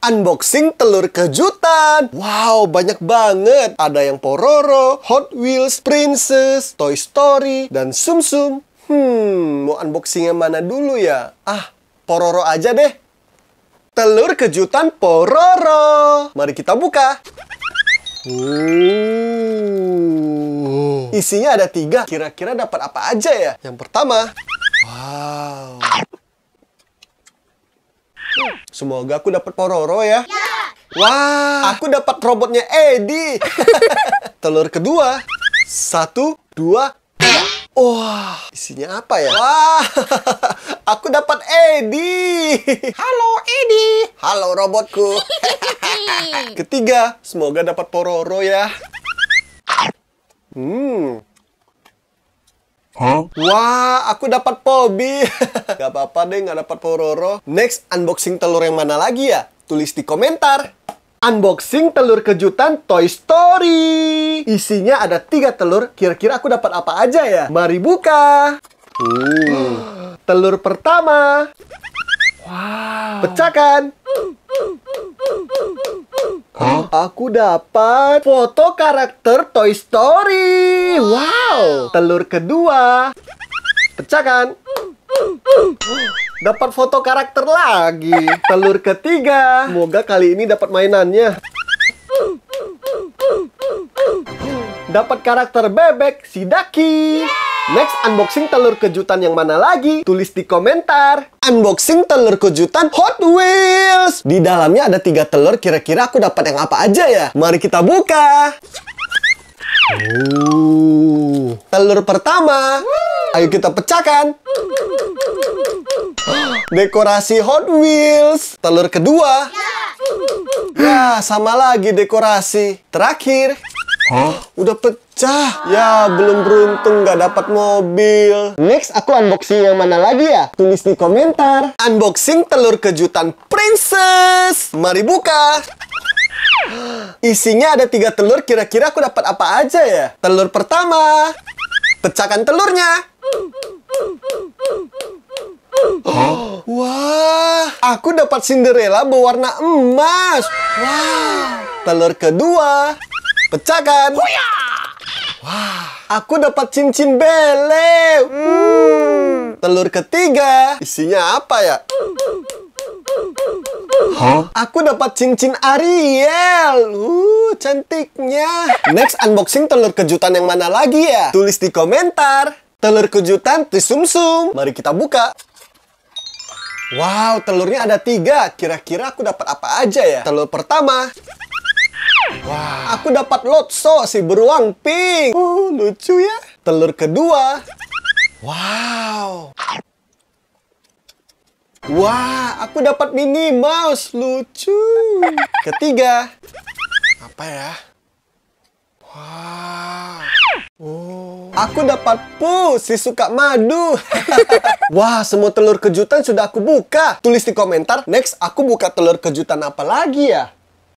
unboxing telur kejutan. Wow, banyak banget. Ada yang Pororo, Hot Wheels, Princess, Toy Story, dan Sumsum. Sum. Hmm, mau unboxing yang mana dulu ya? Ah, Pororo aja deh. Telur kejutan Pororo. Mari kita buka. Ooh. Isinya ada tiga. Kira-kira dapat apa aja ya? Yang pertama. Semoga aku dapat Pororo ya. ya. Wah, aku dapat robotnya Edi. Telur kedua. Satu, dua, tiga. Wah, isinya apa ya? Wah, aku dapat Edi. Halo Edi. Halo robotku. Ketiga, semoga dapat Pororo ya. Hmm, Huh? Wah, aku dapat Pobi. gak apa-apa deh, gak dapat Pororo. Next, unboxing telur yang mana lagi ya? Tulis di komentar. Unboxing telur kejutan Toy Story. Isinya ada tiga telur. Kira-kira aku dapat apa aja ya? Mari buka. Uh. Telur pertama. Wow. Pecahkan. Hah? Aku dapat foto karakter Toy Story. Wow, telur kedua. pecahkan Dapat foto karakter lagi. Telur ketiga. Semoga kali ini dapat mainannya. Dapat karakter bebek si Daki. Yeah! Next unboxing telur kejutan yang mana lagi? Tulis di komentar. Unboxing telur kejutan Hot Wheels. Di dalamnya ada tiga telur, kira-kira aku dapat yang apa aja ya? Mari kita buka. Oh. Telur pertama. Ayo kita pecahkan. Dekorasi Hot Wheels. Telur kedua. Ya, ya sama lagi dekorasi. Terakhir. Hah, Udah pecah. Ya, belum beruntung nggak dapat mobil. Next, aku unboxing yang mana lagi ya? Tulis di komentar. Unboxing telur kejutan Princess. Mari buka. Isinya ada tiga telur, kira-kira aku dapat apa aja ya? Telur pertama. Pecahkan telurnya. Huh? Wah, aku dapat Cinderella berwarna emas. Wow. Telur kedua. Pecahkan. Huya! Wah, aku dapat cincin bele. Hmm. Telur ketiga. Isinya apa ya? Huh? Aku dapat cincin Ariel. Uh, cantiknya. Next unboxing telur kejutan yang mana lagi ya? Tulis di komentar. Telur kejutan Trisumsum. Mari kita buka. Wow, telurnya ada tiga. Kira-kira aku dapat apa aja ya? Telur pertama. Wah, aku dapat lotso si beruang pink. Oh, lucu ya. Telur kedua. Wow. Wah, aku dapat mini mouse. Lucu. Ketiga. Apa ya? Wah. Wow. Oh. Aku dapat pu, si suka madu. Wah, semua telur kejutan sudah aku buka. Tulis di komentar, next aku buka telur kejutan apa lagi ya?